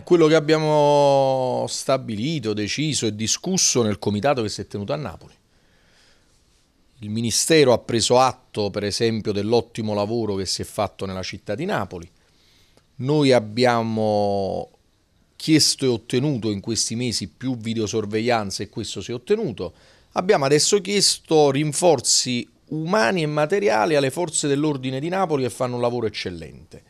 È quello che abbiamo stabilito, deciso e discusso nel comitato che si è tenuto a Napoli. Il Ministero ha preso atto, per esempio, dell'ottimo lavoro che si è fatto nella città di Napoli. Noi abbiamo chiesto e ottenuto in questi mesi più videosorveglianza e questo si è ottenuto. Abbiamo adesso chiesto rinforzi umani e materiali alle forze dell'ordine di Napoli che fanno un lavoro eccellente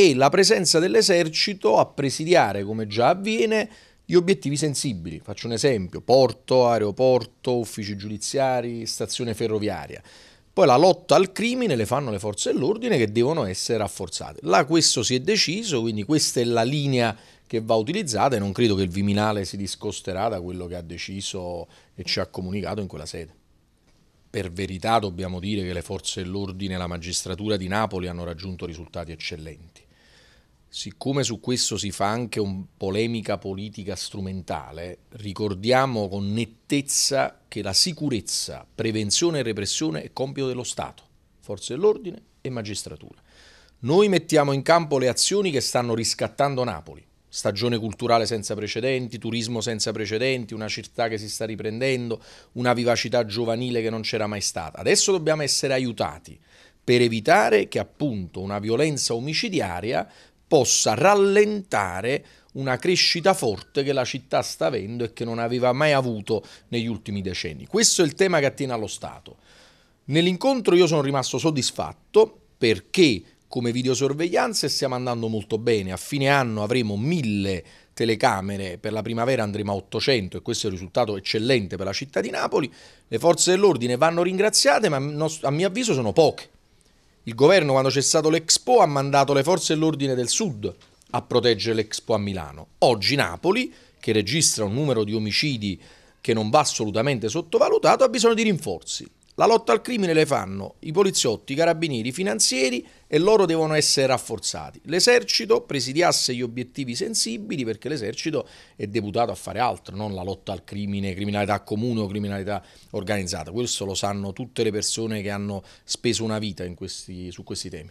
e la presenza dell'esercito a presidiare, come già avviene, gli obiettivi sensibili. Faccio un esempio, porto, aeroporto, uffici giudiziari, stazione ferroviaria. Poi la lotta al crimine le fanno le forze dell'ordine che devono essere rafforzate. Là questo si è deciso, quindi questa è la linea che va utilizzata e non credo che il Viminale si discosterà da quello che ha deciso e ci ha comunicato in quella sede. Per verità dobbiamo dire che le forze dell'ordine e la magistratura di Napoli hanno raggiunto risultati eccellenti. Siccome su questo si fa anche un polemica politica strumentale, ricordiamo con nettezza che la sicurezza, prevenzione e repressione è compito dello Stato, forze dell'ordine e magistratura. Noi mettiamo in campo le azioni che stanno riscattando Napoli. Stagione culturale senza precedenti, turismo senza precedenti, una città che si sta riprendendo, una vivacità giovanile che non c'era mai stata. Adesso dobbiamo essere aiutati per evitare che appunto una violenza omicidiaria possa rallentare una crescita forte che la città sta avendo e che non aveva mai avuto negli ultimi decenni. Questo è il tema che attiene allo Stato. Nell'incontro io sono rimasto soddisfatto perché come videosorveglianza stiamo andando molto bene, a fine anno avremo mille telecamere, per la primavera andremo a 800 e questo è un risultato eccellente per la città di Napoli, le forze dell'ordine vanno ringraziate ma a mio avviso sono poche il governo, quando c'è stato l'Expo, ha mandato le forze dell'ordine del Sud a proteggere l'Expo a Milano. Oggi Napoli, che registra un numero di omicidi che non va assolutamente sottovalutato, ha bisogno di rinforzi. La lotta al crimine le fanno i poliziotti, i carabinieri, i finanzieri e loro devono essere rafforzati. L'esercito presidiasse gli obiettivi sensibili perché l'esercito è deputato a fare altro, non la lotta al crimine, criminalità comune o criminalità organizzata. Questo lo sanno tutte le persone che hanno speso una vita questi, su questi temi.